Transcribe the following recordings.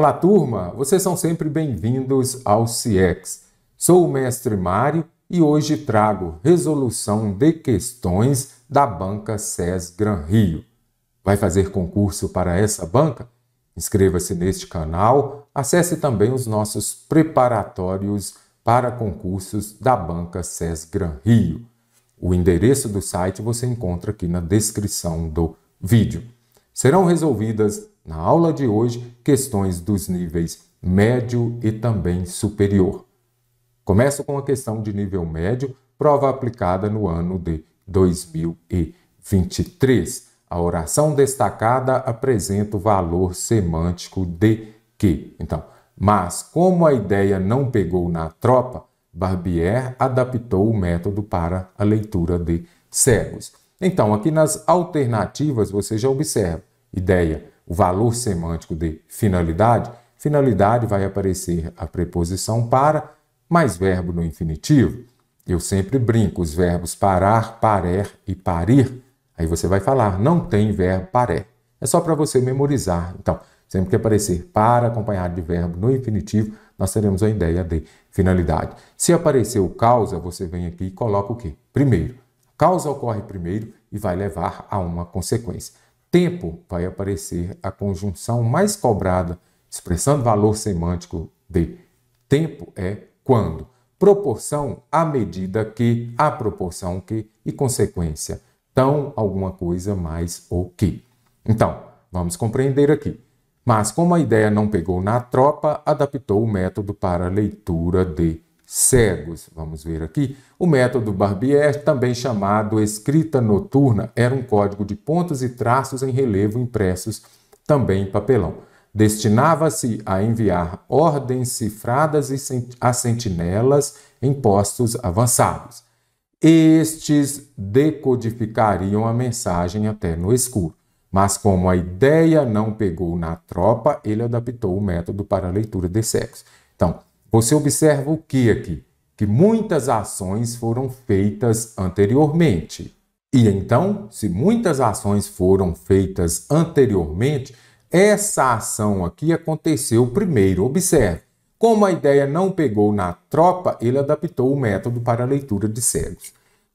Olá, turma! Vocês são sempre bem-vindos ao CIEX. Sou o mestre Mário e hoje trago resolução de questões da banca SES Gran Rio. Vai fazer concurso para essa banca? Inscreva-se neste canal, acesse também os nossos preparatórios para concursos da banca SES Gran Rio. O endereço do site você encontra aqui na descrição do vídeo. Serão resolvidas na aula de hoje questões dos níveis médio e também superior. Começo com a questão de nível médio, prova aplicada no ano de 2023. A oração destacada apresenta o valor semântico de que. Então, mas como a ideia não pegou na tropa, Barbier adaptou o método para a leitura de cegos. Então, aqui nas alternativas você já observa ideia, o valor semântico de finalidade. Finalidade vai aparecer a preposição para mais verbo no infinitivo. Eu sempre brinco os verbos parar, parer e parir. Aí você vai falar, não tem verbo parer. É só para você memorizar. Então, sempre que aparecer para acompanhado de verbo no infinitivo, nós teremos a ideia de finalidade. Se aparecer o causa, você vem aqui e coloca o quê? Primeiro, causa ocorre primeiro e vai levar a uma consequência. Tempo vai aparecer a conjunção mais cobrada, expressando valor semântico de tempo é quando, proporção à medida que, a proporção que e consequência tão alguma coisa mais ou que. Então, vamos compreender aqui. Mas como a ideia não pegou na tropa, adaptou o método para a leitura de cegos. Vamos ver aqui. O método Barbier, também chamado escrita noturna, era um código de pontos e traços em relevo impressos também em papelão. Destinava-se a enviar ordens cifradas a sentinelas em postos avançados. Estes decodificariam a mensagem até no escuro. Mas como a ideia não pegou na tropa, ele adaptou o método para a leitura de sexo. Então, você observa o que aqui? Que muitas ações foram feitas anteriormente. E então, se muitas ações foram feitas anteriormente, essa ação aqui aconteceu primeiro. Observe. Como a ideia não pegou na tropa, ele adaptou o método para a leitura de cegos.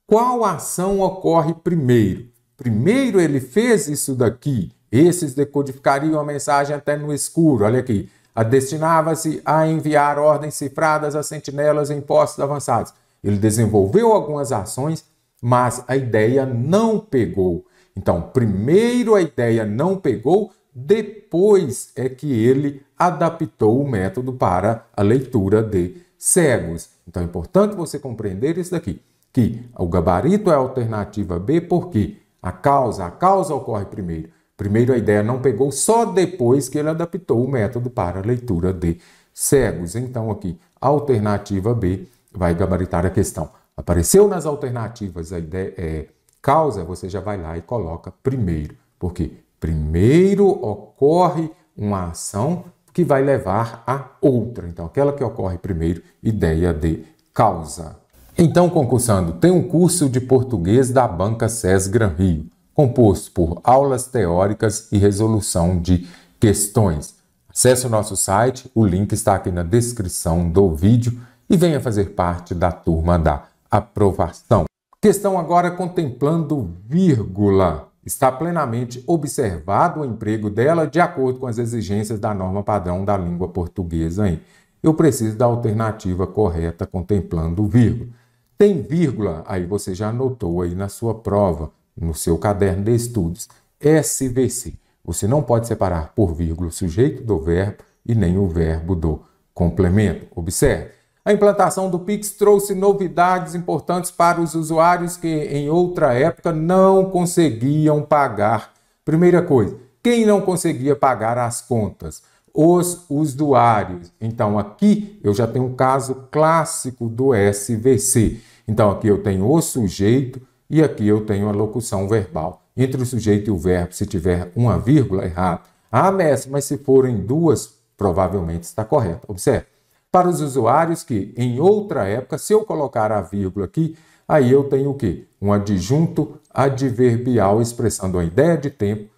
Qual ação ocorre primeiro? Primeiro ele fez isso daqui. Esses decodificariam a mensagem até no escuro. Olha aqui destinava-se a enviar ordens cifradas a sentinelas em postos avançados. Ele desenvolveu algumas ações, mas a ideia não pegou. Então, primeiro a ideia não pegou, depois é que ele adaptou o método para a leitura de cegos. Então é importante você compreender isso daqui, que o gabarito é a alternativa B porque a causa, a causa ocorre primeiro. Primeiro a ideia não pegou, só depois que ele adaptou o método para leitura de cegos. Então aqui, alternativa B vai gabaritar a questão. Apareceu nas alternativas a ideia é, causa, você já vai lá e coloca primeiro, porque primeiro ocorre uma ação que vai levar a outra. Então, aquela que ocorre primeiro, ideia de causa. Então, concursando, tem um curso de português da banca Gran Rio composto por aulas teóricas e resolução de questões. Acesse o nosso site, o link está aqui na descrição do vídeo e venha fazer parte da turma da aprovação. Questão agora contemplando vírgula. Está plenamente observado o emprego dela de acordo com as exigências da norma padrão da língua portuguesa. Hein? Eu preciso da alternativa correta contemplando vírgula. Tem vírgula, aí você já anotou aí na sua prova no seu caderno de estudos, SVC. Você não pode separar por vírgula o sujeito do verbo e nem o verbo do complemento. Observe. A implantação do Pix trouxe novidades importantes para os usuários que em outra época não conseguiam pagar. Primeira coisa, quem não conseguia pagar as contas? Os usuários. Então aqui eu já tenho um caso clássico do SVC. Então aqui eu tenho o sujeito e aqui eu tenho a locução verbal. Entre o sujeito e o verbo, se tiver uma vírgula, errado. Ah, mestre, mas se forem duas, provavelmente está correto. Observe. Para os usuários que, em outra época, se eu colocar a vírgula aqui, aí eu tenho o quê? Um adjunto adverbial expressando a ideia de tempo.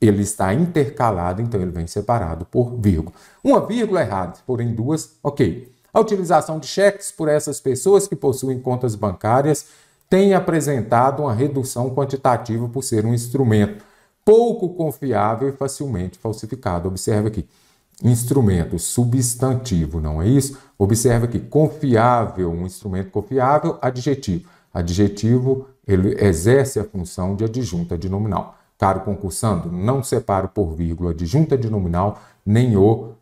Ele está intercalado, então ele vem separado por vírgula. Uma vírgula errada, porém duas, ok. A utilização de cheques por essas pessoas que possuem contas bancárias tem apresentado uma redução quantitativa por ser um instrumento pouco confiável e facilmente falsificado. Observe aqui, instrumento, substantivo, não é isso? Observe aqui, confiável, um instrumento confiável, adjetivo. Adjetivo, ele exerce a função de adjunta de nominal. Caro concursando, não separo por vírgula adjunta de nominal nem o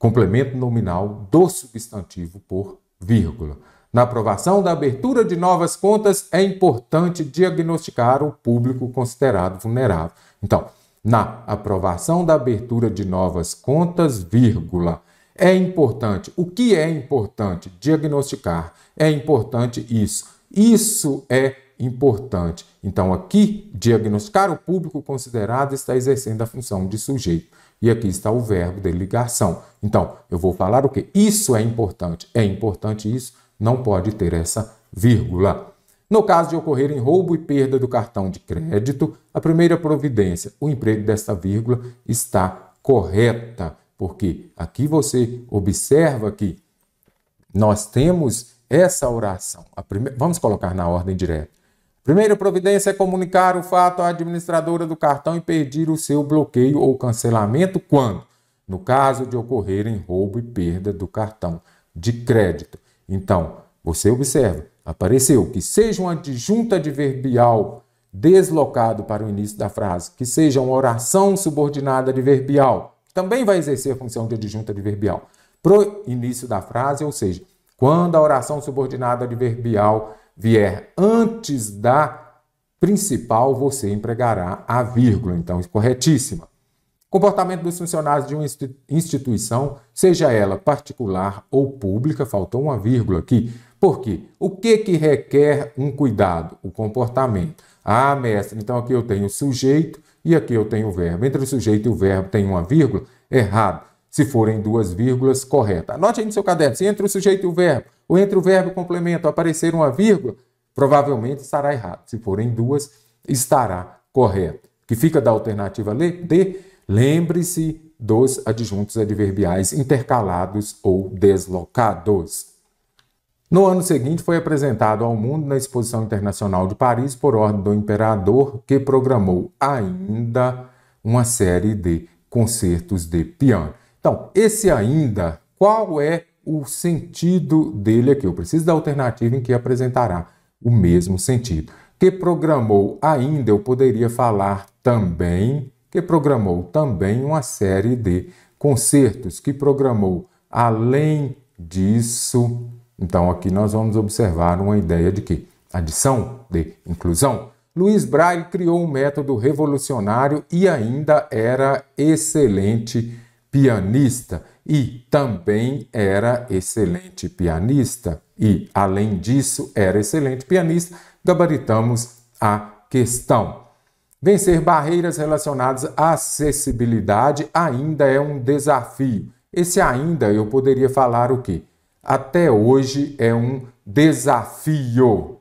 complemento nominal do substantivo por vírgula. Na aprovação da abertura de novas contas, é importante diagnosticar o público considerado vulnerável. Então, na aprovação da abertura de novas contas, vírgula, é importante. O que é importante? Diagnosticar. É importante isso. Isso é importante. Então, aqui, diagnosticar o público considerado está exercendo a função de sujeito. E aqui está o verbo de ligação. Então, eu vou falar o que? Isso é importante. É importante isso não pode ter essa vírgula. No caso de ocorrerem roubo e perda do cartão de crédito, a primeira providência, o emprego desta vírgula, está correta, porque aqui você observa que nós temos essa oração. Prime... Vamos colocar na ordem direta. Primeira providência é comunicar o fato à administradora do cartão e pedir o seu bloqueio ou cancelamento quando, no caso de ocorrerem roubo e perda do cartão de crédito. Então, você observa, apareceu que seja uma adjunto adverbial deslocado para o início da frase, que seja uma oração subordinada adverbial, também vai exercer a função de adjunto adverbial. Pro início da frase, ou seja, quando a oração subordinada adverbial vier antes da principal, você empregará a vírgula. Então, é corretíssima. Comportamento dos funcionários de uma instituição, seja ela particular ou pública, faltou uma vírgula aqui. Por quê? O que, que requer um cuidado? O comportamento. Ah, mestre, então aqui eu tenho o sujeito e aqui eu tenho o verbo. Entre o sujeito e o verbo tem uma vírgula? Errado. Se forem duas vírgulas, correto. Anote aí no seu caderno. Se entre o sujeito e o verbo, ou entre o verbo e o complemento aparecer uma vírgula, provavelmente estará errado. Se forem duas, estará correto. Que fica da alternativa D Lembre-se dos adjuntos adverbiais intercalados ou deslocados. No ano seguinte, foi apresentado ao mundo na Exposição Internacional de Paris por ordem do imperador, que programou ainda uma série de concertos de piano. Então, esse ainda, qual é o sentido dele aqui? Eu preciso da alternativa em que apresentará o mesmo sentido. Que programou ainda, eu poderia falar também que programou também uma série de concertos, que programou além disso. Então, aqui nós vamos observar uma ideia de que adição, de inclusão. Luiz Braille criou um método revolucionário e ainda era excelente pianista e também era excelente pianista e além disso era excelente pianista. Gabaritamos a questão. Vencer barreiras relacionadas à acessibilidade ainda é um desafio. Esse ainda eu poderia falar o quê? Até hoje é um desafio.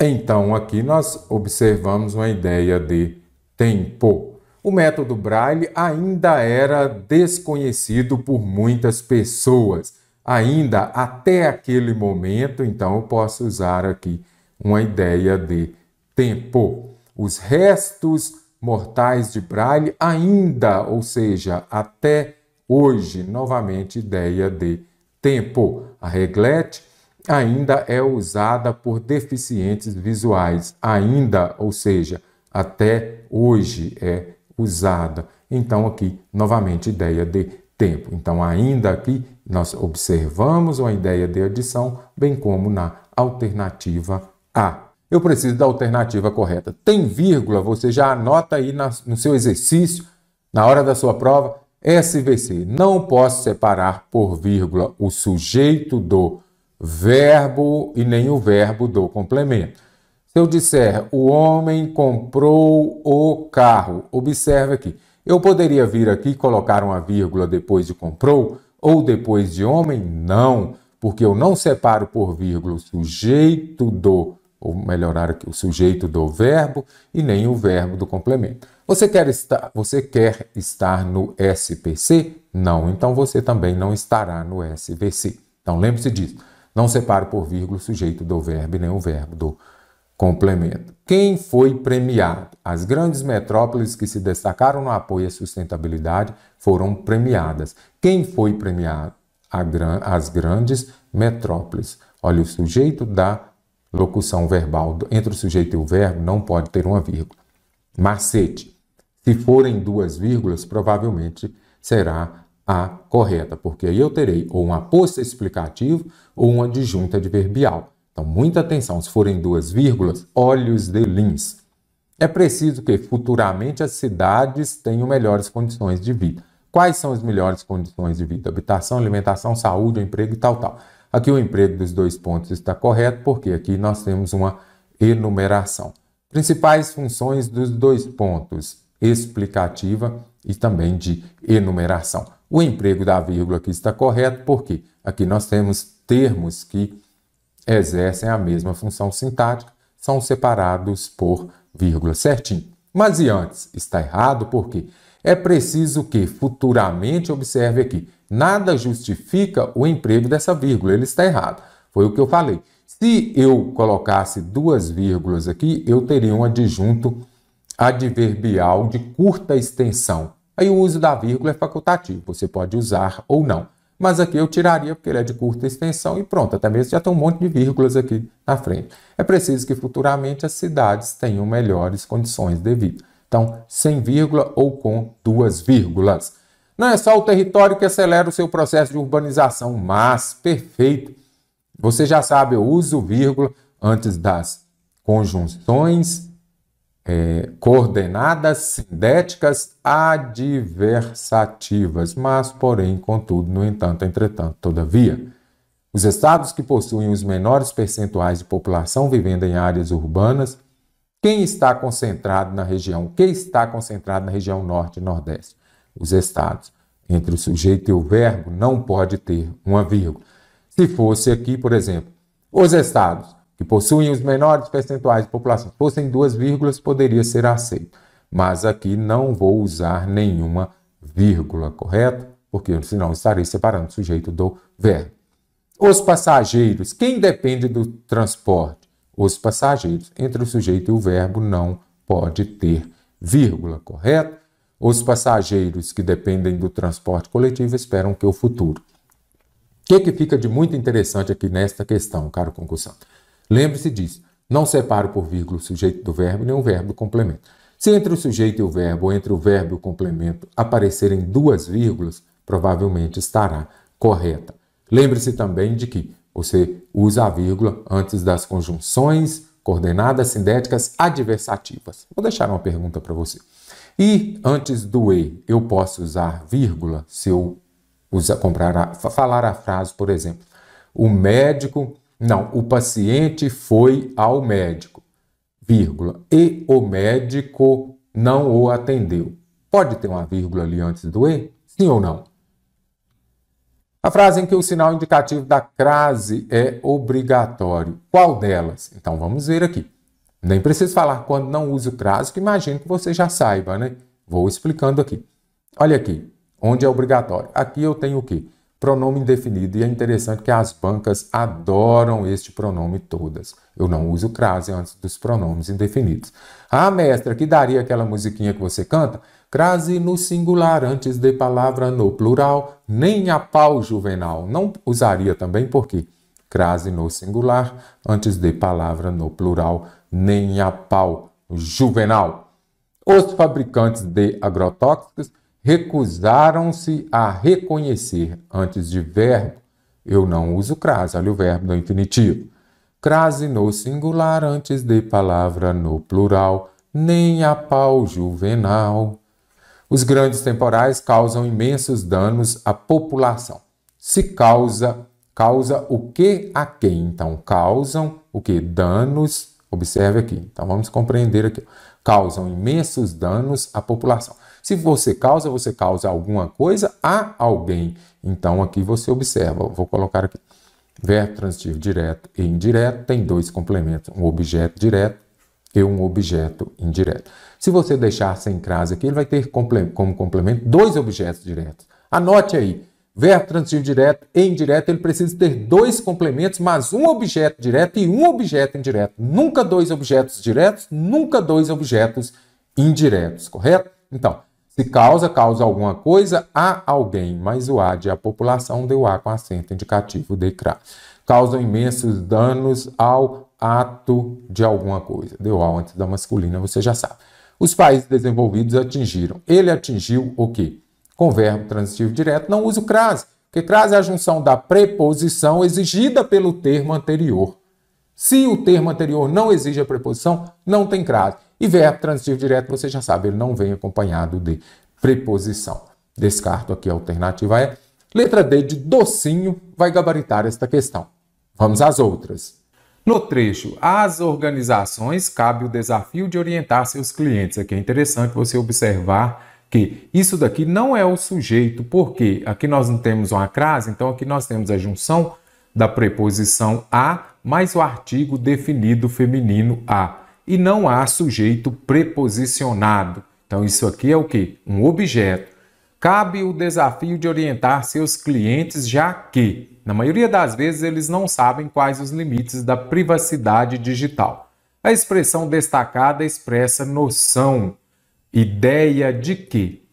Então aqui nós observamos uma ideia de tempo. O método Braille ainda era desconhecido por muitas pessoas. Ainda até aquele momento, então eu posso usar aqui uma ideia de tempo. Os restos mortais de Braille ainda, ou seja, até hoje, novamente ideia de tempo. A reglete ainda é usada por deficientes visuais, ainda, ou seja, até hoje é usada. Então aqui novamente ideia de tempo. Então ainda aqui nós observamos uma ideia de adição, bem como na alternativa A eu preciso da alternativa correta. Tem vírgula, você já anota aí na, no seu exercício, na hora da sua prova, SVC. Não posso separar por vírgula o sujeito do verbo e nem o verbo do complemento. Se eu disser o homem comprou o carro, observe aqui. Eu poderia vir aqui e colocar uma vírgula depois de comprou ou depois de homem? Não, porque eu não separo por vírgula o sujeito do ou melhorar o sujeito do verbo e nem o verbo do complemento. Você quer estar, você quer estar no SPC? Não, então você também não estará no SVC. Então lembre-se disso. Não separe por vírgula o sujeito do verbo e nem o verbo do complemento. Quem foi premiado? As grandes metrópoles que se destacaram no apoio à sustentabilidade foram premiadas. Quem foi premiado? Gran, as grandes metrópoles. Olha, o sujeito da locução verbal entre o sujeito e o verbo não pode ter uma vírgula. Macete. Se forem duas vírgulas, provavelmente será a correta, porque aí eu terei ou um aposto explicativo ou uma adjunta adverbial. Então, muita atenção, se forem duas vírgulas, olhos de lins. É preciso que futuramente as cidades tenham melhores condições de vida. Quais são as melhores condições de vida? Habitação, alimentação, saúde, emprego e tal, tal. Aqui o emprego dos dois pontos está correto, porque aqui nós temos uma enumeração. Principais funções dos dois pontos: explicativa e também de enumeração. O emprego da vírgula aqui está correto, porque aqui nós temos termos que exercem a mesma função sintática, são separados por vírgula certinho. Mas e antes? Está errado porque quê? é preciso que futuramente observe aqui. Nada justifica o emprego dessa vírgula, ele está errado. Foi o que eu falei. Se eu colocasse duas vírgulas aqui, eu teria um adjunto adverbial de curta extensão. Aí o uso da vírgula é facultativo, você pode usar ou não. Mas aqui eu tiraria porque ele é de curta extensão e pronto, até mesmo já tem um monte de vírgulas aqui na frente. É preciso que futuramente as cidades tenham melhores condições de vida. Então, sem vírgula ou com duas vírgulas. Não é só o território que acelera o seu processo de urbanização, mas perfeito. Você já sabe, eu uso vírgula antes das conjunções é, coordenadas sindéticas adversativas, mas, porém, contudo, no entanto, entretanto, todavia. Os estados que possuem os menores percentuais de população vivendo em áreas urbanas quem está concentrado na região? Quem está concentrado na região norte e nordeste? Os estados. Entre o sujeito e o verbo não pode ter uma vírgula. Se fosse aqui, por exemplo, os estados que possuem os menores percentuais de população fossem duas vírgulas, poderia ser aceito. Mas aqui não vou usar nenhuma vírgula, correto? Porque senão estarei separando o sujeito do verbo. Os passageiros, quem depende do transporte? os passageiros. Entre o sujeito e o verbo não pode ter vírgula, correto? Os passageiros que dependem do transporte coletivo esperam que o futuro. O que, que fica de muito interessante aqui nesta questão, caro concursante? Lembre-se disso. Não separo por vírgula o sujeito do verbo nem o verbo do complemento. Se entre o sujeito e o verbo, ou entre o verbo e o complemento, aparecerem duas vírgulas, provavelmente estará correta. Lembre-se também de que você usa a vírgula antes das conjunções, coordenadas sintéticas adversativas. Vou deixar uma pergunta para você. E antes do e, eu posso usar vírgula se eu usar, comprar a, falar a frase, por exemplo, o médico, não, o paciente foi ao médico, vírgula, e o médico não o atendeu. Pode ter uma vírgula ali antes do e? Sim ou não? A frase em que o sinal indicativo da crase é obrigatório. Qual delas? Então vamos ver aqui. Nem preciso falar quando não uso crase, que imagino que você já saiba, né? Vou explicando aqui. Olha aqui, onde é obrigatório. Aqui eu tenho o quê? Pronome indefinido. E é interessante que as bancas adoram este pronome todas. Eu não uso crase antes dos pronomes indefinidos. Ah, mestra, que daria aquela musiquinha que você canta? crase no singular antes de palavra no plural, nem a pau juvenal. Não usaria também porque crase no singular antes de palavra no plural, nem a pau juvenal. Os fabricantes de agrotóxicos recusaram-se a reconhecer antes de verbo. Eu não uso crase, olha o verbo no infinitivo. Crase no singular antes de palavra no plural, nem a pau juvenal. Os grandes temporais causam imensos danos à população. Se causa, causa o que a quem? Então, causam o que? Danos, observe aqui. Então, vamos compreender aqui. Causam imensos danos à população. Se você causa, você causa alguma coisa a alguém. Então, aqui você observa. Vou colocar aqui. Verbo transitivo direto e indireto tem dois complementos, um objeto direto e um objeto indireto. Se você deixar sem crase aqui, ele vai ter como complemento dois objetos diretos. Anote aí. Verbo transitivo direto e indireto, ele precisa ter dois complementos, mas um objeto direto e um objeto indireto. Nunca dois objetos diretos, nunca dois objetos indiretos, correto? Então, se causa, causa alguma coisa a alguém, mas o A de a população deu A com acento indicativo de CRA. Causam imensos danos ao ato de alguma coisa. Deu A antes da masculina, você já sabe os países desenvolvidos atingiram. Ele atingiu o quê? Com verbo transitivo direto, não usa o crase, porque crase é a junção da preposição exigida pelo termo anterior. Se o termo anterior não exige a preposição, não tem crase. E verbo transitivo direto, você já sabe, ele não vem acompanhado de preposição. Descarto aqui a alternativa é. Letra D de docinho vai gabaritar esta questão. Vamos às outras. No trecho, às organizações cabe o desafio de orientar seus clientes. Aqui é interessante você observar que isso daqui não é o sujeito, porque aqui nós não temos uma crase, então aqui nós temos a junção da preposição a mais o artigo definido feminino a. E não há sujeito preposicionado. Então isso aqui é o que? Um objeto. Cabe o desafio de orientar seus clientes, já que na maioria das vezes, eles não sabem quais os limites da privacidade digital. A expressão destacada expressa noção, ideia de que.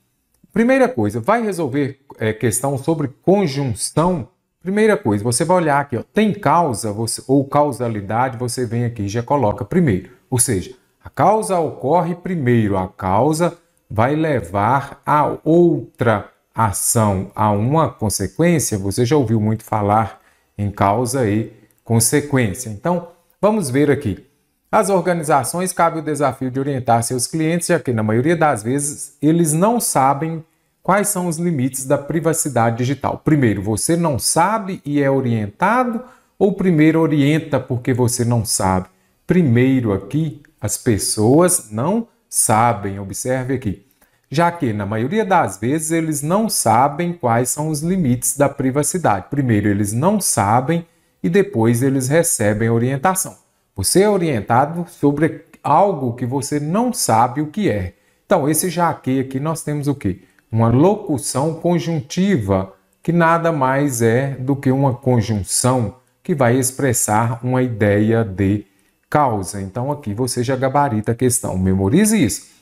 Primeira coisa, vai resolver é, questão sobre conjunção? Primeira coisa, você vai olhar aqui, ó, tem causa você, ou causalidade, você vem aqui e já coloca primeiro. Ou seja, a causa ocorre primeiro, a causa vai levar a outra ação a uma consequência, você já ouviu muito falar em causa e consequência. Então, vamos ver aqui. As organizações cabe o desafio de orientar seus clientes, já que na maioria das vezes eles não sabem quais são os limites da privacidade digital. Primeiro, você não sabe e é orientado, ou primeiro orienta porque você não sabe? Primeiro aqui, as pessoas não sabem, observe aqui já que, na maioria das vezes, eles não sabem quais são os limites da privacidade. Primeiro, eles não sabem e depois eles recebem orientação. Você é orientado sobre algo que você não sabe o que é. Então, esse jaque aqui nós temos o quê? Uma locução conjuntiva, que nada mais é do que uma conjunção que vai expressar uma ideia de causa. Então, aqui você já gabarita a questão. Memorize isso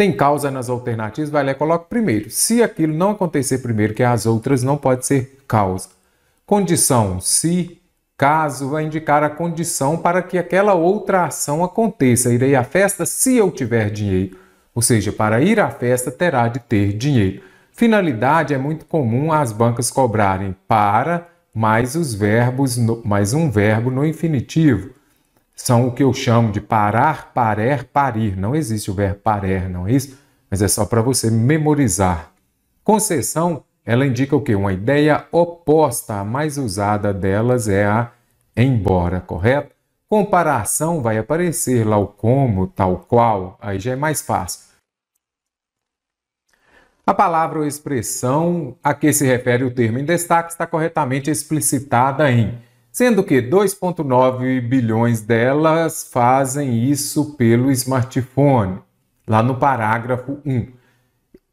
tem causa nas alternativas, vai lá e coloca primeiro. Se aquilo não acontecer primeiro, que as outras não pode ser causa. Condição, se, caso, vai indicar a condição para que aquela outra ação aconteça. Irei à festa se eu tiver dinheiro. Ou seja, para ir à festa terá de ter dinheiro. Finalidade é muito comum as bancas cobrarem para mais os verbos, no, mais um verbo no infinitivo são o que eu chamo de parar, parer, parir. Não existe o verbo parer, não é isso? Mas é só para você memorizar. Concessão, ela indica o quê? Uma ideia oposta. A mais usada delas é a embora, correto? Comparação vai aparecer lá o como, tal qual. Aí já é mais fácil. A palavra ou expressão a que se refere o termo em destaque está corretamente explicitada em sendo que 2,9 bilhões delas fazem isso pelo smartphone, lá no parágrafo 1.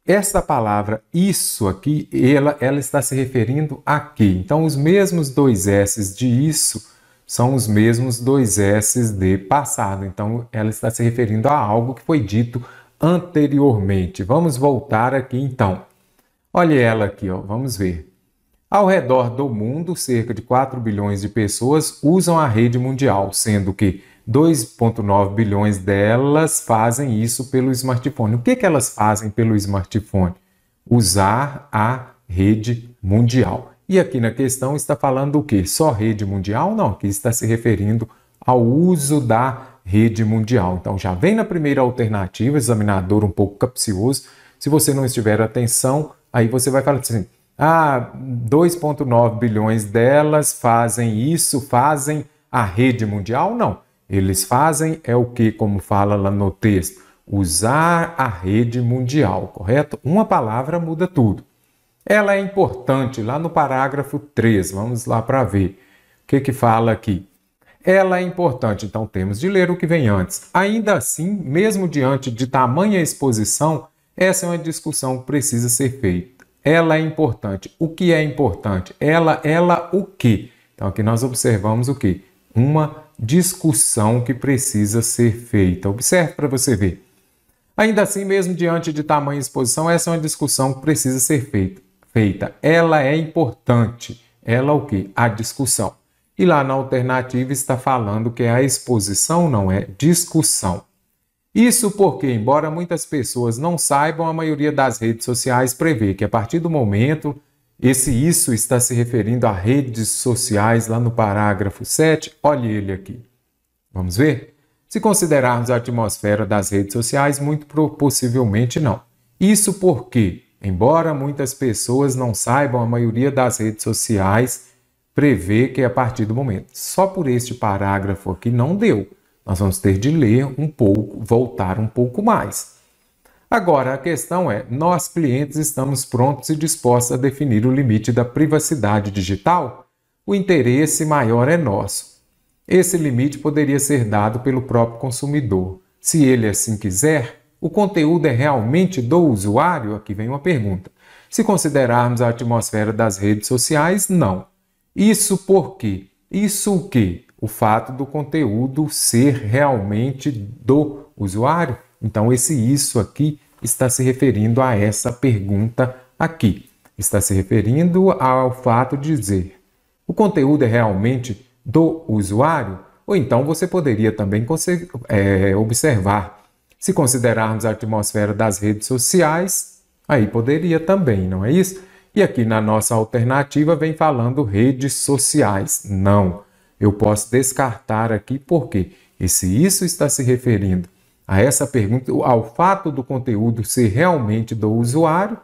Essa palavra isso aqui, ela, ela está se referindo a quê? Então, os mesmos dois S's de isso são os mesmos dois S's de passado. Então, ela está se referindo a algo que foi dito anteriormente. Vamos voltar aqui então. Olha ela aqui, ó, vamos ver. Ao redor do mundo, cerca de 4 bilhões de pessoas usam a rede mundial, sendo que 2,9 bilhões delas fazem isso pelo smartphone. O que, que elas fazem pelo smartphone? Usar a rede mundial. E aqui na questão está falando o que? Só rede mundial? Não, aqui está se referindo ao uso da rede mundial. Então já vem na primeira alternativa, examinador um pouco capcioso. Se você não estiver atenção, aí você vai falar assim: ah, 2,9 bilhões delas fazem isso, fazem a rede mundial? Não. Eles fazem é o que, como fala lá no texto, usar a rede mundial, correto? Uma palavra muda tudo. Ela é importante lá no parágrafo 3, vamos lá para ver o que, que fala aqui. Ela é importante, então temos de ler o que vem antes. Ainda assim, mesmo diante de tamanha exposição, essa é uma discussão que precisa ser feita. Ela é importante. O que é importante? Ela, ela, o que? Então aqui nós observamos o que? Uma discussão que precisa ser feita. Observe para você ver. Ainda assim, mesmo diante de tamanha exposição, essa é uma discussão que precisa ser feita. feita. Ela é importante. Ela o que? A discussão. E lá na alternativa está falando que a exposição não é discussão. Isso porque, embora muitas pessoas não saibam, a maioria das redes sociais prevê que a partir do momento, esse isso está se referindo a redes sociais lá no parágrafo 7, olhe ele aqui. Vamos ver? Se considerarmos a atmosfera das redes sociais, muito possivelmente não. Isso porque, embora muitas pessoas não saibam, a maioria das redes sociais prevê que a partir do momento. Só por este parágrafo aqui não deu. Nós vamos ter de ler um pouco, voltar um pouco mais. Agora, a questão é: nós clientes estamos prontos e dispostos a definir o limite da privacidade digital? O interesse maior é nosso. Esse limite poderia ser dado pelo próprio consumidor. Se ele assim quiser, o conteúdo é realmente do usuário? Aqui vem uma pergunta. Se considerarmos a atmosfera das redes sociais, não. Isso por quê? Isso o quê? o fato do conteúdo ser realmente do usuário. Então, esse isso aqui está se referindo a essa pergunta aqui. Está se referindo ao fato de dizer o conteúdo é realmente do usuário? Ou então você poderia também é, observar, se considerarmos a atmosfera das redes sociais, aí poderia também, não é isso? E aqui na nossa alternativa vem falando redes sociais. Não eu posso descartar aqui, porque e se isso está se referindo a essa pergunta, ao fato do conteúdo ser realmente do usuário,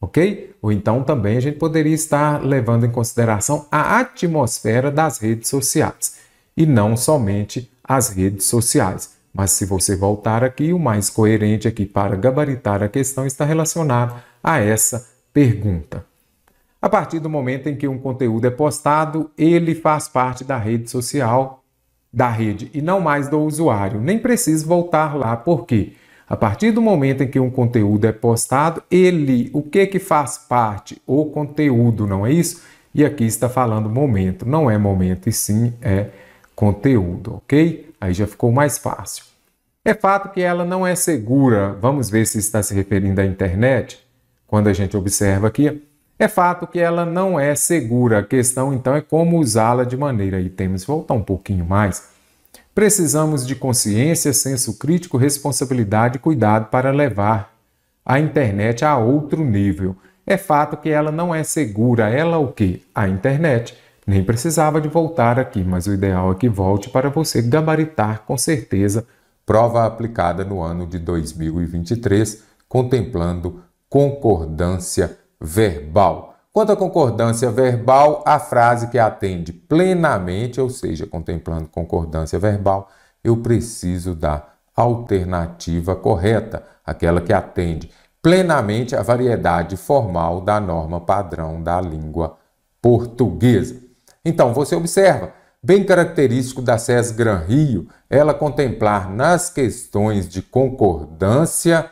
ok? Ou então também a gente poderia estar levando em consideração a atmosfera das redes sociais e não somente as redes sociais. Mas se você voltar aqui, o mais coerente aqui para gabaritar a questão está relacionado a essa pergunta. A partir do momento em que um conteúdo é postado, ele faz parte da rede social da rede e não mais do usuário. Nem preciso voltar lá, porque a partir do momento em que um conteúdo é postado, ele, o que que faz parte? O conteúdo, não é isso? E aqui está falando momento, não é momento e sim é conteúdo, ok? Aí já ficou mais fácil. É fato que ela não é segura. Vamos ver se está se referindo à internet. Quando a gente observa aqui, é fato que ela não é segura, a questão então é como usá-la de maneira, e temos voltar um pouquinho mais. Precisamos de consciência, senso crítico, responsabilidade e cuidado para levar a internet a outro nível. É fato que ela não é segura, ela o que? A internet. Nem precisava de voltar aqui, mas o ideal é que volte para você gabaritar com certeza prova aplicada no ano de 2023, contemplando concordância verbal. Quanto à concordância verbal, a frase que atende plenamente, ou seja, contemplando concordância verbal, eu preciso da alternativa correta, aquela que atende plenamente a variedade formal da norma padrão da língua portuguesa. Então, você observa, bem característico da SES Gran Rio, ela contemplar nas questões de concordância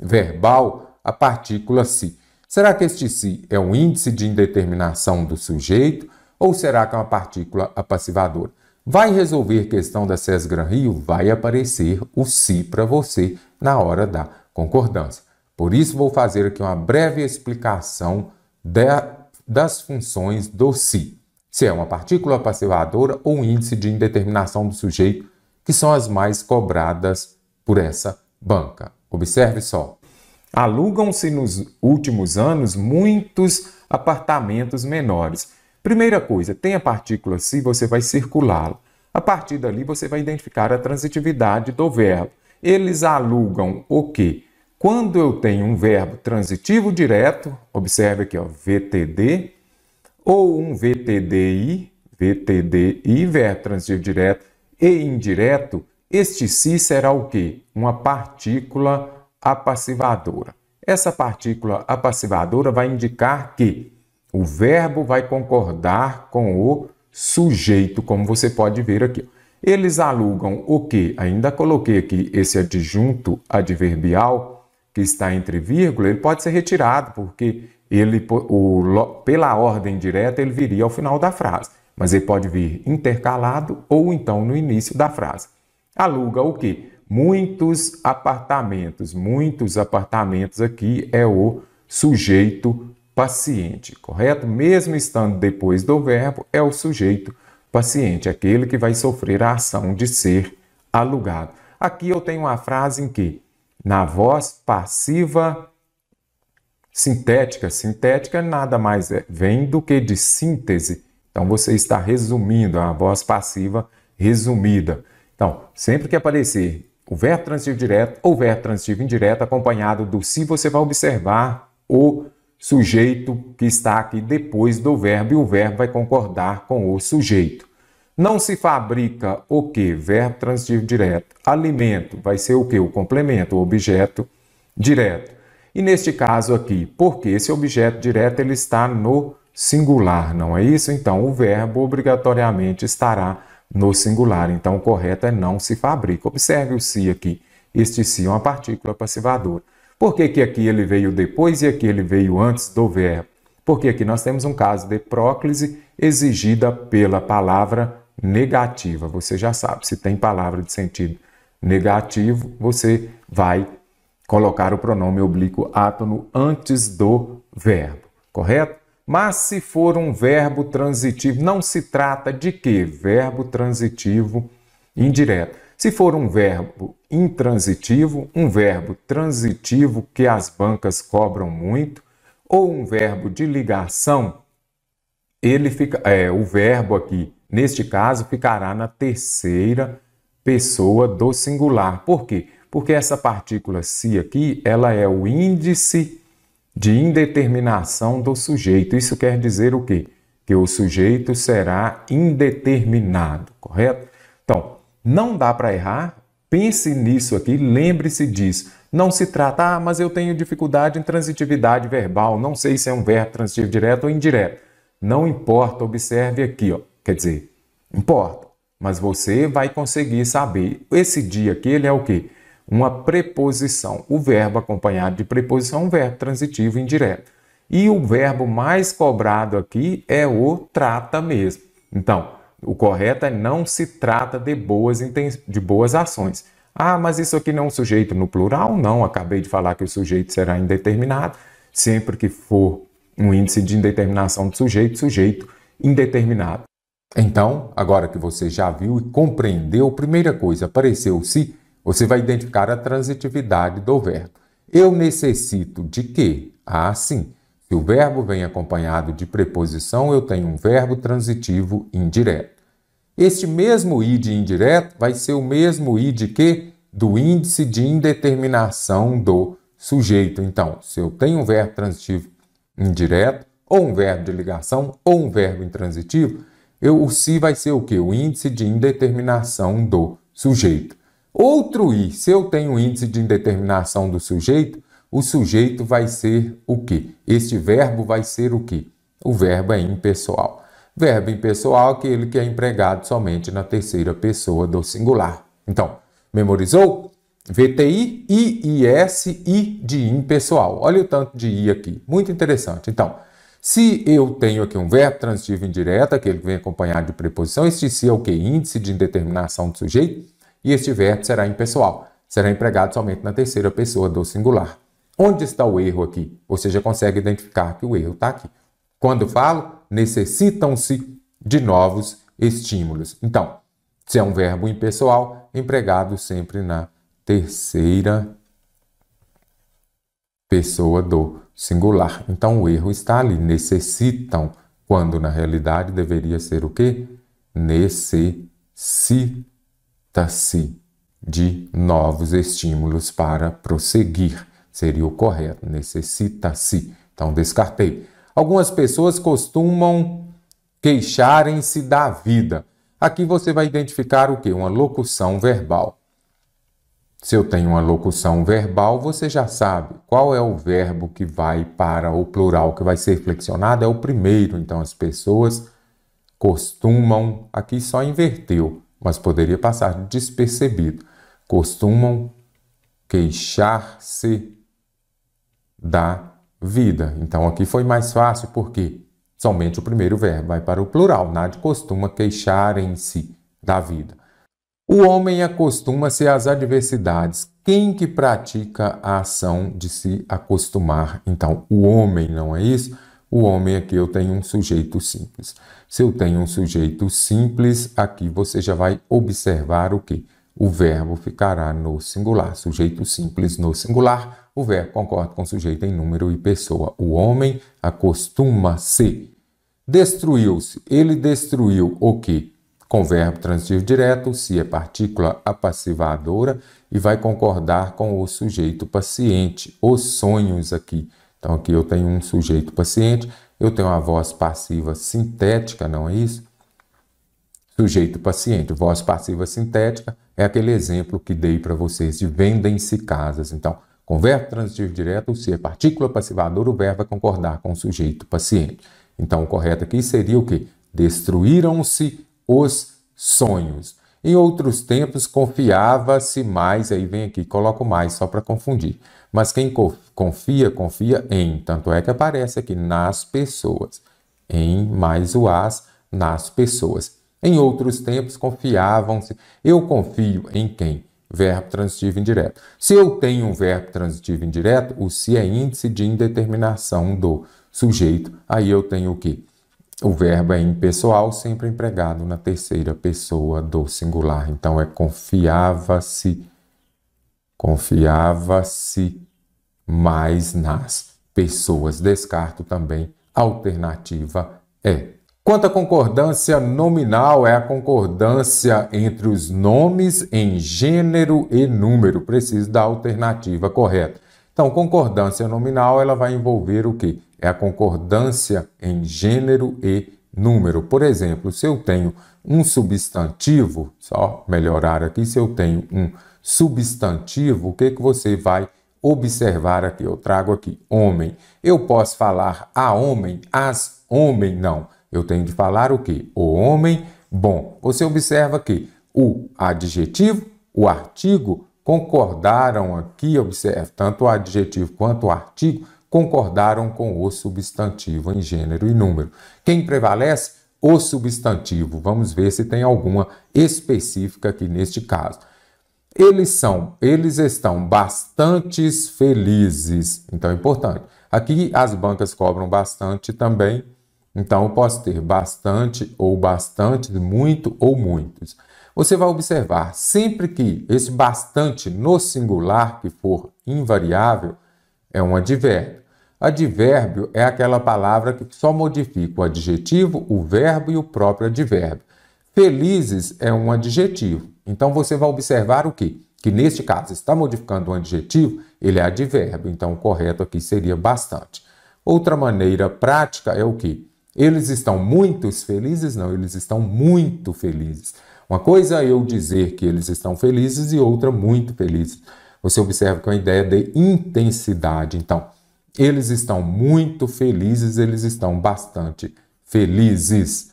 verbal a partícula si. Será que este si é um índice de indeterminação do sujeito ou será que é uma partícula apassivadora? Vai resolver questão da César Gran Rio? Vai aparecer o si para você na hora da concordância. Por isso, vou fazer aqui uma breve explicação das funções do si. Se é uma partícula passivadora ou um índice de indeterminação do sujeito, que são as mais cobradas por essa banca. Observe só. Alugam-se nos últimos anos muitos apartamentos menores. Primeira coisa, tenha partícula se você vai circulá-la. A partir dali você vai identificar a transitividade do verbo. Eles alugam o quê? Quando eu tenho um verbo transitivo direto, observe aqui, ó, VTD, ou um VTDI, VTDI, verbo transitivo direto e indireto, este si será o quê? Uma partícula apassivadora. Essa partícula apassivadora vai indicar que o verbo vai concordar com o sujeito, como você pode ver aqui. Eles alugam o que? Ainda coloquei aqui esse adjunto adverbial que está entre vírgula, ele pode ser retirado, porque ele, o, pela ordem direta, ele viria ao final da frase. Mas ele pode vir intercalado ou então no início da frase. Aluga o que? muitos apartamentos. Muitos apartamentos aqui é o sujeito paciente, correto? Mesmo estando depois do verbo, é o sujeito paciente, aquele que vai sofrer a ação de ser alugado. Aqui eu tenho uma frase em que, na voz passiva sintética, sintética nada mais é, vem do que de síntese. Então você está resumindo, é a voz passiva resumida. Então, sempre que aparecer o verbo transitivo direto ou verbo transitivo indireto, acompanhado do se, você vai observar o sujeito que está aqui depois do verbo e o verbo vai concordar com o sujeito. Não se fabrica o que? Verbo transitivo direto. Alimento vai ser o que? O complemento, o objeto direto. E neste caso aqui, porque esse objeto direto ele está no singular, não é isso? Então o verbo obrigatoriamente estará no singular. Então, o correto é não se fabrica. Observe o se aqui. Este se é uma partícula passivadora. Por que, que aqui ele veio depois e aqui ele veio antes do verbo? Porque aqui nós temos um caso de próclise exigida pela palavra negativa. Você já sabe, se tem palavra de sentido negativo, você vai colocar o pronome oblíquo átono antes do verbo, correto? Mas se for um verbo transitivo, não se trata de que? Verbo transitivo indireto. Se for um verbo intransitivo, um verbo transitivo que as bancas cobram muito, ou um verbo de ligação, ele fica, é, o verbo aqui, neste caso, ficará na terceira pessoa do singular. Por quê? Porque essa partícula se aqui, ela é o índice de indeterminação do sujeito. Isso quer dizer o quê? Que o sujeito será indeterminado, correto? Então, não dá para errar, pense nisso aqui, lembre-se disso. Não se trata, ah, mas eu tenho dificuldade em transitividade verbal, não sei se é um verbo transitivo direto ou indireto. Não importa, observe aqui, ó. quer dizer, importa, mas você vai conseguir saber. Esse dia aqui, ele é o quê? uma preposição. O verbo acompanhado de preposição é um verbo transitivo indireto. E o verbo mais cobrado aqui é o trata mesmo. Então, o correto é não se trata de boas, de boas ações. Ah, mas isso aqui não é um sujeito no plural? Não, acabei de falar que o sujeito será indeterminado. Sempre que for um índice de indeterminação de sujeito, sujeito indeterminado. Então, agora que você já viu e compreendeu, primeira coisa, apareceu-se você vai identificar a transitividade do verbo. Eu necessito de quê? Ah, sim. Se o verbo vem acompanhado de preposição, eu tenho um verbo transitivo indireto. Este mesmo id indireto vai ser o mesmo id que do índice de indeterminação do sujeito. Então, se eu tenho um verbo transitivo indireto, ou um verbo de ligação, ou um verbo intransitivo, eu, o si vai ser o que? O índice de indeterminação do sujeito. Outro I, se eu tenho índice de indeterminação do sujeito, o sujeito vai ser o que? Este verbo vai ser o que? O verbo é impessoal. Verbo impessoal é aquele que é empregado somente na terceira pessoa do singular. Então, memorizou? VTI, I, I I S de impessoal. Olha o tanto de I aqui. Muito interessante. Então, se eu tenho aqui um verbo transitivo indireto, aquele que vem acompanhado de preposição, este se é o que? Índice de indeterminação do sujeito e este verbo será impessoal, será empregado somente na terceira pessoa do singular. Onde está o erro aqui? Você já consegue identificar que o erro está aqui. Quando falo, necessitam-se de novos estímulos. Então, se é um verbo impessoal, empregado sempre na terceira pessoa do singular. Então, o erro está ali. Necessitam, quando na realidade deveria ser o quê? Necessitam necessita-se de novos estímulos para prosseguir. Seria o correto, necessita-se. Então, descartei. Algumas pessoas costumam queixarem-se da vida. Aqui você vai identificar o que? Uma locução verbal. Se eu tenho uma locução verbal, você já sabe qual é o verbo que vai para o plural que vai ser flexionado, é o primeiro. Então, as pessoas costumam, aqui só inverteu, mas poderia passar despercebido. Costumam queixar-se da vida. Então aqui foi mais fácil porque somente o primeiro verbo vai para o plural. Nad costuma queixarem-se da vida. O homem acostuma-se às adversidades. Quem que pratica a ação de se acostumar? Então, o homem, não é isso? O homem aqui eu tenho um sujeito simples. Se eu tenho um sujeito simples, aqui você já vai observar o que? O verbo ficará no singular. Sujeito simples no singular. O verbo concorda com sujeito em número e pessoa. O homem acostuma-se. Destruiu-se. Ele destruiu o que? Com verbo transitivo direto, se é partícula apassivadora e vai concordar com o sujeito paciente. Os sonhos aqui então aqui eu tenho um sujeito paciente, eu tenho a voz passiva sintética, não é isso? Sujeito paciente, voz passiva sintética é aquele exemplo que dei para vocês de vendem-se casas. Então, com verbo transitivo direto, o ser partícula passivadora, o verbo é concordar com o sujeito paciente. Então, o correto aqui seria o quê? Destruíram-se os sonhos. Em outros tempos, confiava-se mais, aí vem aqui, coloco mais só para confundir. Mas quem confia, confia em. Tanto é que aparece aqui nas pessoas. Em mais o as nas pessoas. Em outros tempos confiavam-se. Eu confio em quem? Verbo transitivo indireto. Se eu tenho um verbo transitivo indireto, o se é índice de indeterminação do sujeito. Aí eu tenho o que? O verbo é impessoal, sempre empregado na terceira pessoa do singular. Então é confiava-se Confiava-se mais nas pessoas. Descarto também. Alternativa é. Quanto à concordância nominal, é a concordância entre os nomes em gênero e número. Preciso da alternativa correta. Então, concordância nominal, ela vai envolver o que? É a concordância em gênero e número. Por exemplo, se eu tenho um substantivo, só melhorar aqui, se eu tenho um substantivo, o que, que você vai observar aqui? Eu trago aqui homem. Eu posso falar a homem, as homem, não. Eu tenho de falar o que? O homem, bom. Você observa que o adjetivo, o artigo concordaram aqui, observe, tanto o adjetivo quanto o artigo concordaram com o substantivo em gênero e número. Quem prevalece? O substantivo. Vamos ver se tem alguma específica aqui neste caso. Eles são, eles estão bastante felizes. Então é importante. Aqui as bancas cobram bastante também. Então eu posso ter bastante ou bastante, muito ou muitos. Você vai observar sempre que esse bastante no singular que for invariável é um advérbio. Advérbio é aquela palavra que só modifica o adjetivo, o verbo e o próprio advérbio. Felizes é um adjetivo. Então você vai observar o quê? Que neste caso está modificando um adjetivo, ele é advérbio, então o correto aqui seria bastante. Outra maneira prática é o que? Eles estão muito felizes? Não, eles estão muito felizes. Uma coisa é eu dizer que eles estão felizes e outra muito felizes. Você observa que é uma ideia de intensidade. Então, eles estão muito felizes, eles estão bastante felizes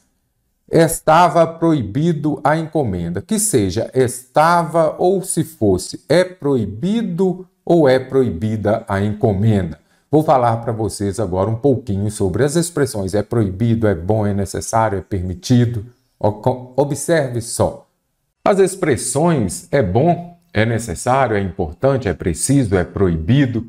estava proibido a encomenda. Que seja estava ou se fosse, é proibido ou é proibida a encomenda. Vou falar para vocês agora um pouquinho sobre as expressões é proibido, é bom, é necessário, é permitido. Observe só. As expressões é bom, é necessário, é importante, é preciso, é proibido,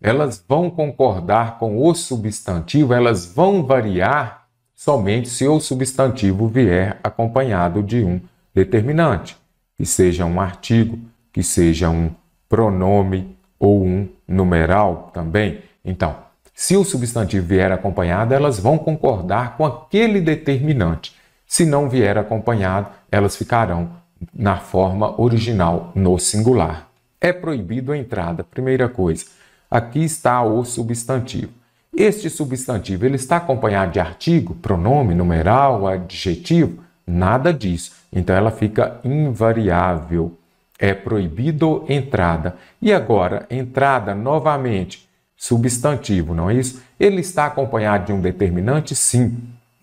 elas vão concordar com o substantivo, elas vão variar somente se o substantivo vier acompanhado de um determinante, que seja um artigo, que seja um pronome ou um numeral também. Então, se o substantivo vier acompanhado, elas vão concordar com aquele determinante. Se não vier acompanhado, elas ficarão na forma original, no singular. É proibido a entrada, primeira coisa. Aqui está o substantivo. Este substantivo ele está acompanhado de artigo, pronome, numeral, adjetivo? Nada disso. Então ela fica invariável. É proibido entrada. E agora, entrada novamente, substantivo, não é isso? Ele está acompanhado de um determinante? Sim.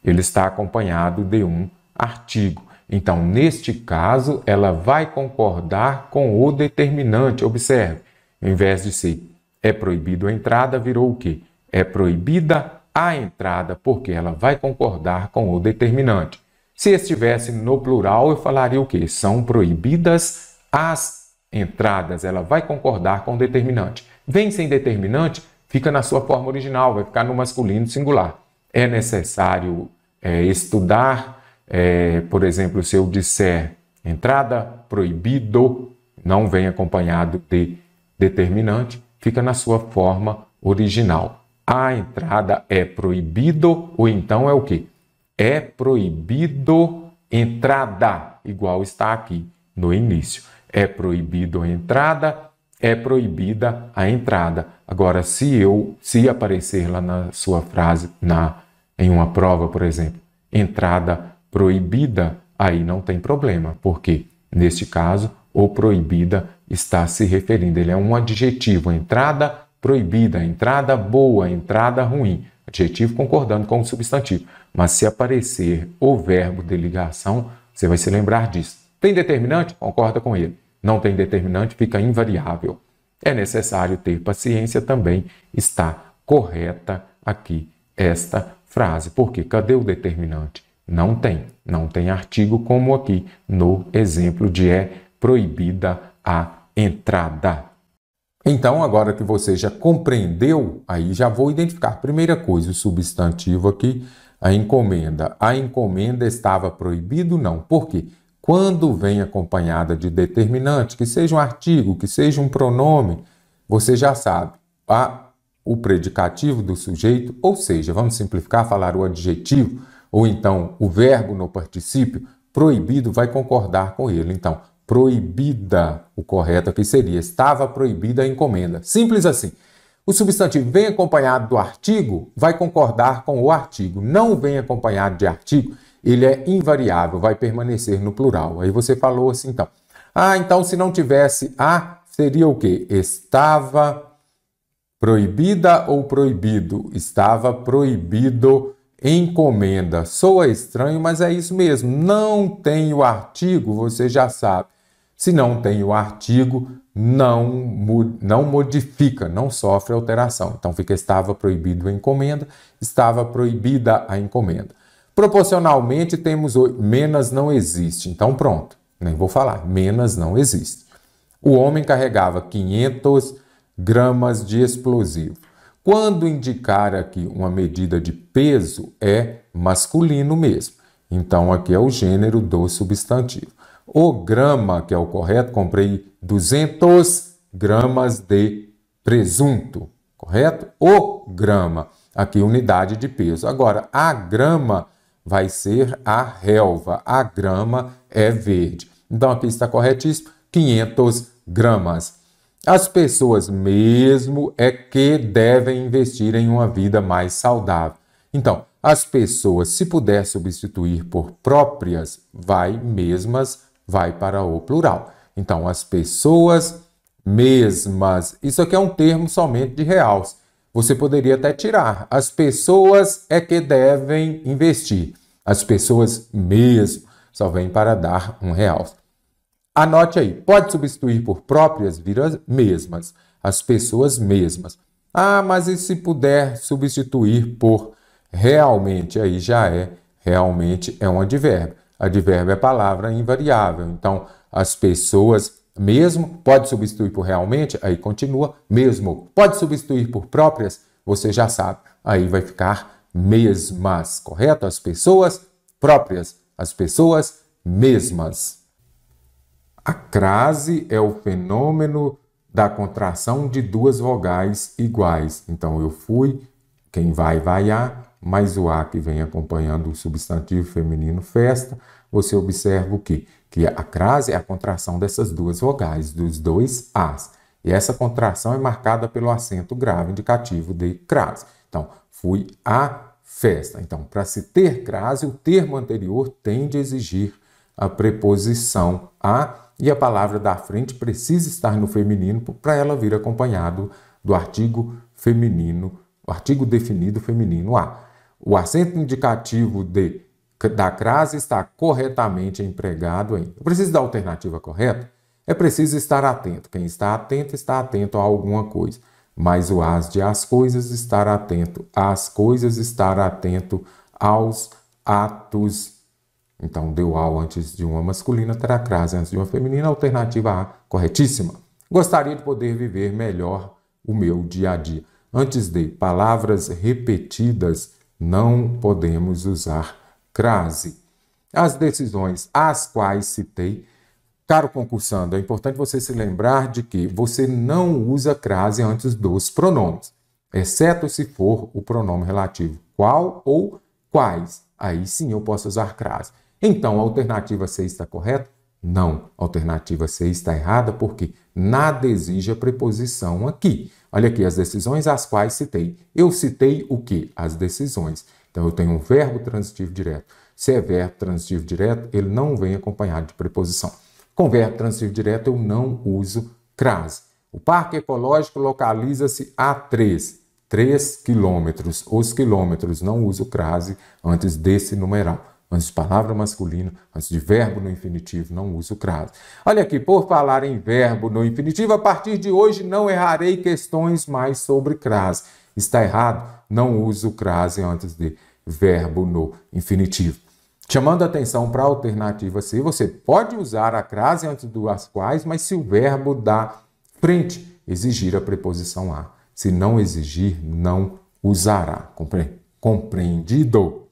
Ele está acompanhado de um artigo. Então, neste caso, ela vai concordar com o determinante. Observe, ao invés de ser é proibido a entrada, virou o quê? é proibida a entrada porque ela vai concordar com o determinante. Se estivesse no plural, eu falaria o quê? São proibidas as entradas. Ela vai concordar com o determinante. Vem sem determinante, fica na sua forma original, vai ficar no masculino singular. É necessário é, estudar, é, por exemplo, se eu disser entrada, proibido, não vem acompanhado de determinante, fica na sua forma original a entrada é proibido, ou então é o que? É proibido entrada, igual está aqui no início. É proibido a entrada, é proibida a entrada. Agora, se eu, se aparecer lá na sua frase, na em uma prova, por exemplo, entrada proibida, aí não tem problema, porque neste caso, o proibida está se referindo, ele é um adjetivo, entrada proibida, entrada boa, entrada ruim. Adjetivo concordando com o substantivo. Mas se aparecer o verbo de ligação, você vai se lembrar disso. Tem determinante? Concorda com ele. Não tem determinante, fica invariável. É necessário ter paciência também. Está correta aqui esta frase. Porque cadê o determinante? Não tem. Não tem artigo como aqui no exemplo de é proibida a entrada. Então, agora que você já compreendeu, aí já vou identificar. Primeira coisa, o substantivo aqui, a encomenda. A encomenda estava proibido? Não. Por quê? Quando vem acompanhada de determinante, que seja um artigo, que seja um pronome, você já sabe a, o predicativo do sujeito, ou seja, vamos simplificar, falar o adjetivo, ou então o verbo no particípio, proibido vai concordar com ele. Então, proibida. O correto aqui seria estava proibida a encomenda. Simples assim. O substantivo vem acompanhado do artigo, vai concordar com o artigo. Não vem acompanhado de artigo, ele é invariável, vai permanecer no plural. Aí você falou assim, então. Ah, então se não tivesse a, seria o quê? Estava proibida ou proibido? Estava proibido encomenda. Soa estranho, mas é isso mesmo. Não tem o artigo, você já sabe. Se não tem o artigo, não, não modifica, não sofre alteração. Então fica estava proibido a encomenda, estava proibida a encomenda. Proporcionalmente temos menos não existe. Então pronto, nem vou falar, menos não existe. O homem carregava 500 gramas de explosivo. Quando indicar aqui uma medida de peso, é masculino mesmo. Então aqui é o gênero do substantivo o grama, que é o correto, comprei 200 gramas de presunto, correto? O grama, aqui unidade de peso. Agora, a grama vai ser a relva, a grama é verde. Então, aqui está corretíssimo, 500 gramas. As pessoas mesmo é que devem investir em uma vida mais saudável. Então, as pessoas, se puder substituir por próprias, vai mesmas vai para o plural. Então, as pessoas mesmas. Isso aqui é um termo somente de reais. Você poderia até tirar. As pessoas é que devem investir. As pessoas mesmo só vêm para dar um realce. Anote aí. Pode substituir por próprias vira mesmas. As pessoas mesmas. Ah, mas e se puder substituir por realmente? Aí já é realmente é um advérbio. Advérbio é palavra invariável. Então, as pessoas, mesmo, pode substituir por realmente, aí continua, mesmo. Pode substituir por próprias, você já sabe, aí vai ficar mesmas, correto? As pessoas próprias, as pessoas mesmas. A crase é o fenômeno da contração de duas vogais iguais. Então, eu fui, quem vai, vai a, mais o a que vem acompanhando o substantivo feminino festa, você observa o quê? Que a crase é a contração dessas duas vogais, dos dois As. E essa contração é marcada pelo acento grave indicativo de crase. Então, fui a festa. Então, para se ter crase, o termo anterior tem de exigir a preposição a e a palavra da frente precisa estar no feminino para ela vir acompanhado do artigo feminino, o artigo definido feminino a. O acento indicativo de, da crase está corretamente empregado em. Precisa preciso da alternativa correta? É preciso estar atento. Quem está atento, está atento a alguma coisa. Mas o as de as coisas, estar atento às coisas, estar atento aos atos. Então, deu ao antes de uma masculina, terá crase antes de uma feminina, alternativa A, corretíssima. Gostaria de poder viver melhor o meu dia a dia. Antes de palavras repetidas não podemos usar crase. As decisões às quais citei, caro concursando, é importante você se lembrar de que você não usa crase antes dos pronomes, exceto se for o pronome relativo qual ou quais. Aí sim eu posso usar crase. Então, a alternativa C está correta? Não, alternativa C está errada porque nada exige a preposição aqui. Olha aqui as decisões as quais citei. Eu citei o que? As decisões. Então eu tenho um verbo transitivo direto. Se é verbo transitivo direto, ele não vem acompanhado de preposição. Com verbo transitivo direto eu não uso crase. O parque ecológico localiza-se a 3, 3 quilômetros. Os quilômetros não uso crase antes desse numeral antes de palavra masculina, antes de verbo no infinitivo, não uso crase. Olha aqui, por falar em verbo no infinitivo, a partir de hoje não errarei questões mais sobre crase. Está errado? Não uso crase antes de verbo no infinitivo. Chamando atenção para a alternativa C, você pode usar a crase antes do as quais, mas se o verbo da frente exigir a preposição a. Se não exigir, não usará. Compreendido?